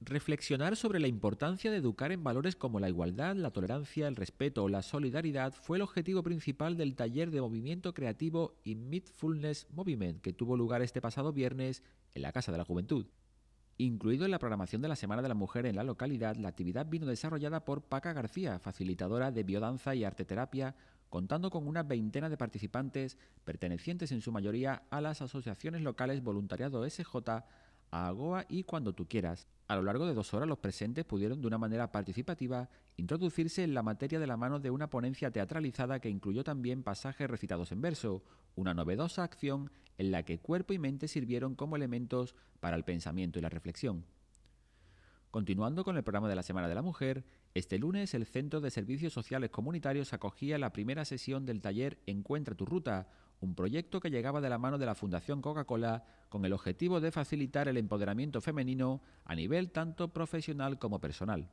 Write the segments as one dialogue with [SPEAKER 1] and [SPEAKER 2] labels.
[SPEAKER 1] Reflexionar sobre la importancia de educar en valores como la igualdad, la tolerancia, el respeto o la solidaridad fue el objetivo principal del taller de movimiento creativo y Mindfulness Movement que tuvo lugar este pasado viernes en la Casa de la Juventud. Incluido en la programación de la Semana de la Mujer en la localidad, la actividad vino desarrollada por Paca García, facilitadora de biodanza y arteterapia, contando con una veintena de participantes, pertenecientes en su mayoría a las asociaciones locales Voluntariado SJ, a AGOA y cuando tú quieras. A lo largo de dos horas los presentes pudieron de una manera participativa introducirse en la materia de la mano de una ponencia teatralizada que incluyó también pasajes recitados en verso, una novedosa acción en la que cuerpo y mente sirvieron como elementos para el pensamiento y la reflexión. Continuando con el programa de la Semana de la Mujer, este lunes el Centro de Servicios Sociales Comunitarios acogía la primera sesión del taller Encuentra tu ruta, un proyecto que llegaba de la mano de la Fundación Coca-Cola con el objetivo de facilitar el empoderamiento femenino a nivel tanto profesional como personal.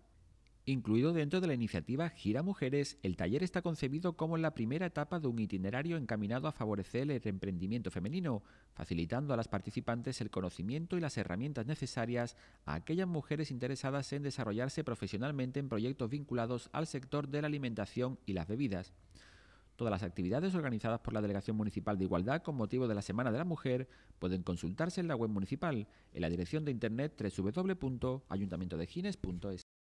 [SPEAKER 1] Incluido dentro de la iniciativa Gira Mujeres, el taller está concebido como la primera etapa de un itinerario encaminado a favorecer el emprendimiento femenino, facilitando a las participantes el conocimiento y las herramientas necesarias a aquellas mujeres interesadas en desarrollarse profesionalmente en proyectos vinculados al sector de la alimentación y las bebidas. Todas las actividades organizadas por la Delegación Municipal de Igualdad con motivo de la Semana de la Mujer pueden consultarse en la web municipal, en la dirección de internet www.ayuntamientodegines.es.